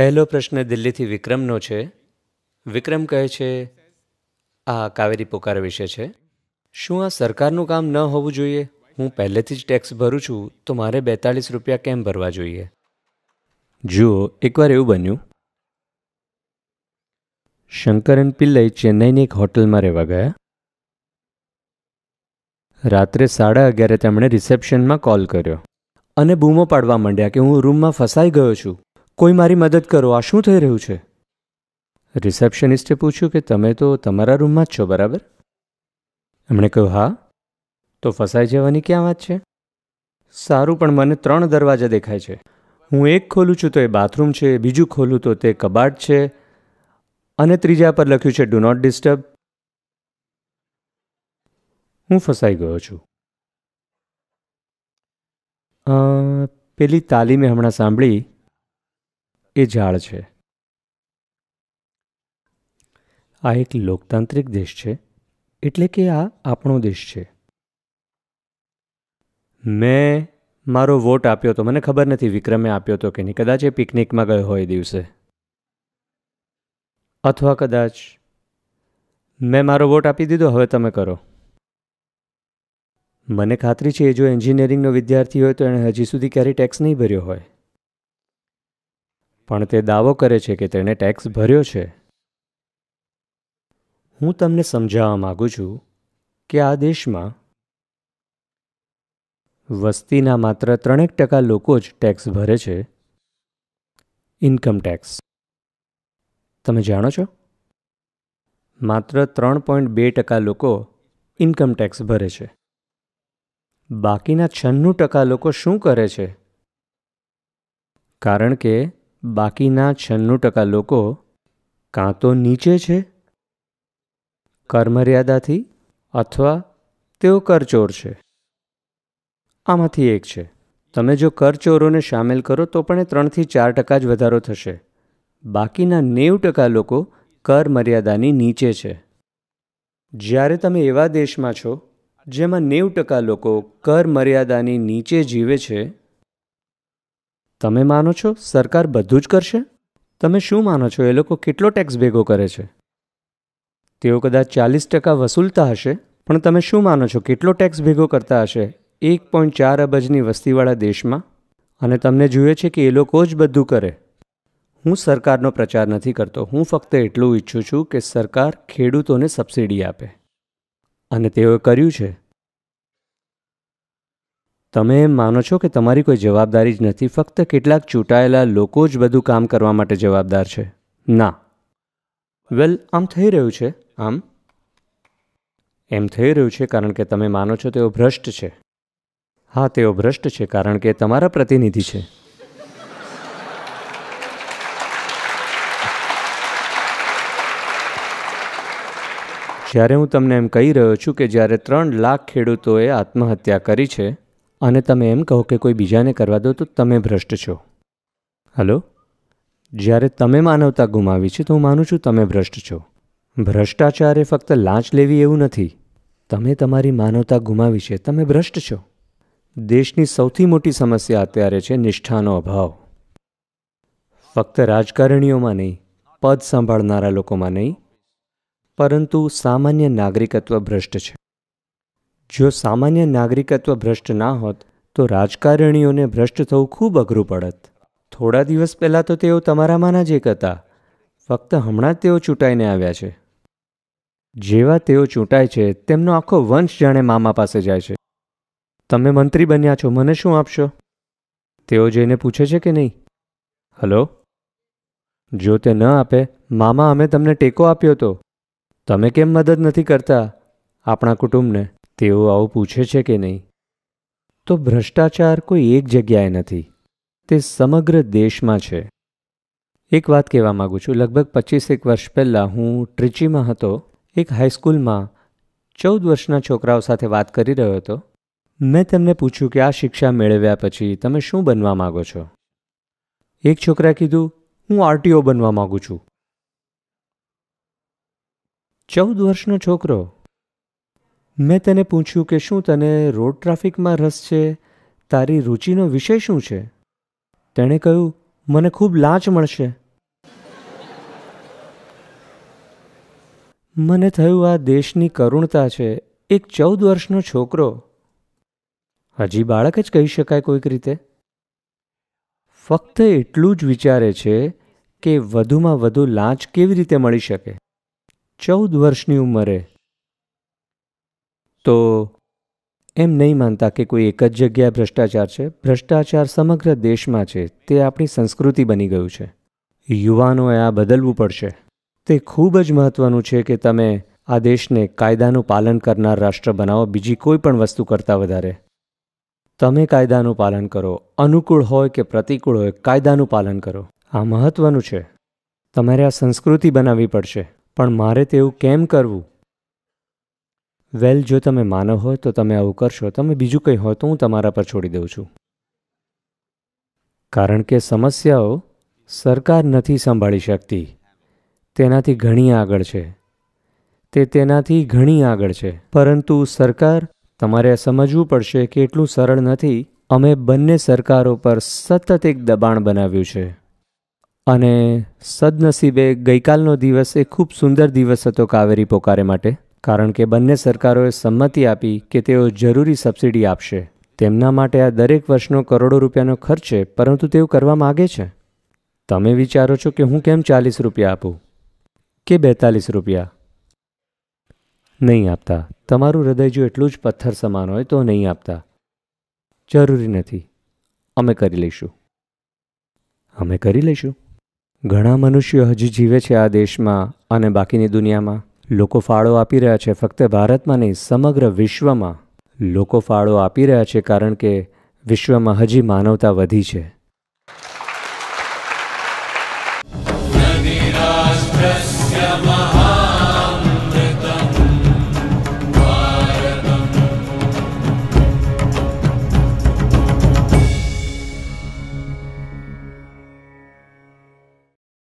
પહેલો પ્રશ્ન દિલ્હીથી વિક્રમનો છે વિક્રમ કહે છે આ કાવેરી પોકાર વિશે છે શું આ સરકારનું કામ ન હોવું જોઈએ હું પહેલેથી જ ટેક્સ ભરું છું તો મારે બેતાળીસ રૂપિયા કેમ ભરવા જોઈએ જુઓ એકવાર એવું બન્યું શંકરન પિલ્લઈ ચેન્નાઈની એક હોટલમાં રહેવા ગયા રાત્રે સાડા અગિયારે તેમણે રિસેપ્શનમાં કોલ કર્યો અને બૂમો પાડવા માંડ્યા કે હું રૂમમાં ફસાઈ ગયો છું કોઈ મારી મદદ કરો આ શું થઈ રહ્યું છે રિસેપ્શનિસ્ટે પૂછ્યું કે તમે તો તમારા રૂમમાં જ છો બરાબર એમણે કહ્યું હા તો ફસાઈ જવાની ક્યાં વાત છે સારું પણ મને ત્રણ દરવાજા દેખાય છે હું એક ખોલું છું તો એ બાથરૂમ છે બીજું ખોલું તો તે કબાટ છે અને ત્રીજા પર લખ્યું છે ડુ નોટ ડિસ્ટર્બ હું ફસાઈ ગયો છું પેલી તાલીમે હમણાં સાંભળી એ ઝાડ છે આ એક લોકતાંત્રિક દેશ છે એટલે કે આ આપણો દેશ છે મેં મારો વોટ આપ્યો તો મને ખબર નથી વિક્રમે આપ્યો તો કે નહીં કદાચ એ પિકનિકમાં ગયો હોય દિવસે અથવા કદાચ મેં મારો વોટ આપી દીધો હવે તમે કરો મને ખાતરી છે એ જો એન્જિનિયરિંગનો વિદ્યાર્થી હોય તો એણે હજી સુધી ક્યારેય ટેક્સ નહીં ભર્યો હોય પણ તે દાવો કરે છે કે તેણે ટેક્સ ભર્યો છે હું તમને સમજાવવા માગું છું કે આ દેશમાં વસ્તીના માત્ર ત્રણેક ટકા લોકો જ ટેક્સ ભરે છે ઇન્કમ ટેક્સ તમે જાણો છો માત્ર ત્રણ પોઈન્ટ બે ટકા લોકો ઇન્કમ ટેક્સ ભરે છે બાકીના છન્નું ટકા લોકો શું કરે છે કારણ કે બાકીના છન્નું ટકા લોકો કાં તો નીચે છે કરમર્યાદાથી અથવા તેઓ કરચોર છે આમાંથી એક છે તમે જો કરચોરોને સામેલ કરો તો પણ એ ત્રણથી ચાર ટકા જ વધારો થશે બાકીના નેવ ટકા લોકો કર મર્યાદાની નીચે છે જ્યારે તમે એવા દેશમાં છો જેમાં નેવ ટકા લોકો કર મર્યાદાની નીચે જીવે છે તમે માનો છો સરકાર બધું જ કરશે તમે શું માનો છો એ લોકો કેટલો ટેક્સ ભેગો કરે છે તેઓ કદાચ ચાલીસ ટકા વસૂલતા હશે પણ તમે શું માનો છો કેટલો ટેક્સ ભેગો કરતા હશે એક પોઈન્ટ ચાર અબજની વસ્તીવાળા દેશમાં અને તમને જુએ છે કે એ લોકો જ બધું કરે હું સરકારનો પ્રચાર નથી કરતો હું ફક્ત એટલું ઈચ્છું છું કે સરકાર ખેડૂતોને સબસિડી આપે અને તેઓએ કર્યું છે તમે એમ માનો છો કે તમારી કોઈ જવાબદારી જ નથી ફક્ત કેટલાક ચૂંટાયેલા લોકો જ બધું કામ કરવા માટે જવાબદાર છે ના વેલ આમ થઈ રહ્યું છે આમ એમ થઈ રહ્યું છે કારણ કે તમે માનો છો તેઓ ભ્રષ્ટ છે હા તેઓ ભ્રષ્ટ છે કારણ કે તમારા પ્રતિનિધિ છે જ્યારે હું તમને એમ કહી રહ્યો છું કે જ્યારે ત્રણ લાખ ખેડૂતોએ આત્મહત્યા કરી છે અને તમે એમ કહો કે કોઈ બીજાને કરવા દો તો તમે ભ્રષ્ટ છો હલો જ્યારે તમે માનવતા ગુમાવી છે તો હું માનું છું તમે ભ્રષ્ટ છો ભ્રષ્ટાચાર એ ફક્ત લાંચ લેવી એવું નથી તમે તમારી માનવતા ગુમાવી છે તમે ભ્રષ્ટ છો દેશની સૌથી મોટી સમસ્યા અત્યારે છે નિષ્ઠાનો અભાવ ફક્ત રાજકારણીઓમાં નહીં પદ સંભાળનારા લોકોમાં નહીં પરંતુ સામાન્ય નાગરિકત્વ ભ્રષ્ટ છે જો સામાન્ય નાગરિકત્વ ભ્રષ્ટ ના હોત તો રાજકારણીઓને ભ્રષ્ટ થવું ખૂબ અઘરું પડત થોડા દિવસ પહેલાં તો તેઓ તમારામાંના જ એક હતા ફક્ત હમણાં જ તેઓ ચૂંટાઈને આવ્યા છે જેવા તેઓ ચૂંટાય છે તેમનો આખો વંશ જાણે મામા પાસે જાય છે તમે મંત્રી બન્યા છો મને શું આપશો તેઓ જઈને પૂછે છે કે નહીં હલો જો તે ન આપે મામા અમે તમને ટેકો આપ્યો તો તમે કેમ મદદ નથી કરતા આપણા કુટુંબને તેઓ આવું પૂછે છે કે નહીં તો ભ્રષ્ટાચાર કોઈ એક જગ્યાએ નથી તે સમગ્ર દેશમાં છે એક વાત કહેવા માગું છું લગભગ પચીસેક વર્ષ પહેલાં હું ટ્રિચીમાં હતો એક હાઈસ્કૂલમાં ચૌદ વર્ષના છોકરાઓ સાથે વાત કરી રહ્યો હતો મેં તેમને પૂછ્યું કે આ શિક્ષા મેળવ્યા પછી તમે શું બનવા માગો છો એક છોકરા કીધું હું આરટીઓ બનવા માગું છું ચૌદ વર્ષનો છોકરો મેં તેને પૂછ્યું કે શું તને રોડ ટ્રાફિકમાં રસ છે તારી રુચિનો વિષય શું છે તેણે કહ્યું મને ખૂબ લાંચ મળશે મને થયું આ દેશની કરુણતા છે એક ચૌદ વર્ષનો છોકરો હજી બાળક જ કહી શકાય કોઈક રીતે ફક્ત એટલું જ વિચારે છે કે વધુમાં વધુ લાંચ કેવી રીતે મળી શકે ચૌદ વર્ષની ઉંમરે તો એમ નહીં માનતા કે કોઈ એક જ જગ્યાએ ભ્રષ્ટાચાર છે ભ્રષ્ટાચાર સમગ્ર દેશમાં છે તે આપણી સંસ્કૃતિ બની ગયું છે યુવાનોએ આ બદલવું પડશે તે ખૂબ જ મહત્ત્વનું છે કે તમે આ દેશને કાયદાનું પાલન કરનાર રાષ્ટ્ર બનાવો બીજી કોઈ પણ વસ્તુ કરતાં વધારે તમે કાયદાનું પાલન કરો અનુકૂળ હોય કે પ્રતિકૂળ હોય કાયદાનું પાલન કરો આ મહત્ત્વનું છે તમારે આ સંસ્કૃતિ બનાવવી પડશે પણ મારે તેવું કેમ કરવું વેલ જો તમે માનો હો તો તમે આવું કરશો તમે બીજું કંઈ હો તો હું તમારા પર છોડી દઉં છું કારણ કે સમસ્યાઓ સરકાર નથી સંભાળી શકતી તેનાથી ઘણી આગળ છે તે તેનાથી ઘણી આગળ છે પરંતુ સરકાર તમારે સમજવું પડશે કે એટલું સરળ નથી અમે બંને સરકારો પર સતત એક દબાણ બનાવ્યું છે અને સદનસીબે ગઈકાલનો દિવસ એ ખૂબ સુંદર દિવસ હતો કાવેરી પોકારે માટે કારણ કે બંને સરકારોએ સંમતિ આપી કે તેઓ જરૂરી સબસિડી આપશે તેમના માટે આ દરેક વર્ષનો કરોડો રૂપિયાનો ખર્ચ છે પરંતુ તેઓ કરવા માગે છે તમે વિચારો છો કે હું કેમ ચાલીસ રૂપિયા આપું કે બેતાલીસ રૂપિયા નહીં આપતા તમારું હૃદય જો એટલું જ પથ્થર સમાન હોય તો નહીં આપતા જરૂરી નથી અમે કરી લઈશું અમે કરી લઈશું ઘણા મનુષ્યો હજી જીવે છે આ દેશમાં અને બાકીની દુનિયામાં લોકો ફાળો આપી રહ્યા છે ફક્ત ભારતમાં નહીં સમગ્ર વિશ્વમાં લોકો ફાળો આપી રહ્યા છે કારણ કે વિશ્વમાં હજી માનવતા વધી છે